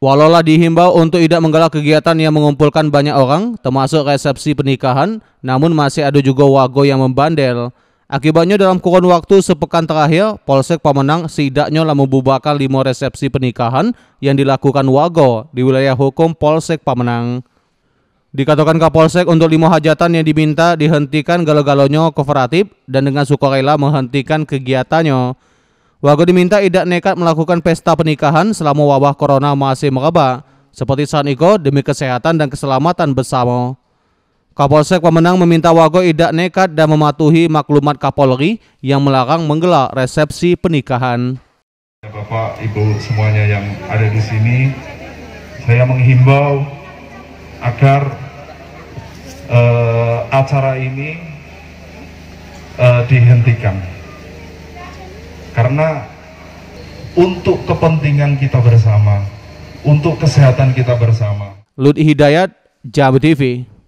Walaulah dihimbau untuk tidak menggelar kegiatan yang mengumpulkan banyak orang, termasuk resepsi pernikahan, namun masih ada juga wago yang membandel. Akibatnya dalam kurun waktu sepekan terakhir, Polsek Pamenang setidaknya telah membubarkan lima resepsi pernikahan yang dilakukan wago di wilayah hukum Polsek Pamenang. Dikatakan Kapolsek untuk lima hajatan yang diminta dihentikan galau-galonya kooperatif dan dengan sukarela menghentikan kegiatannya. Wago diminta tidak nekat melakukan pesta pernikahan selama wabah corona masih meraba, seperti saat itu demi kesehatan dan keselamatan bersama. Kapolsek Pemenang meminta Wago tidak nekat dan mematuhi maklumat Kapolri yang melarang menggelar resepsi pernikahan. Bapak, Ibu semuanya yang ada di sini, saya menghimbau agar uh, acara ini uh, dihentikan karena untuk kepentingan kita bersama, untuk kesehatan kita bersama. Lut Hidayat, Jawa TV.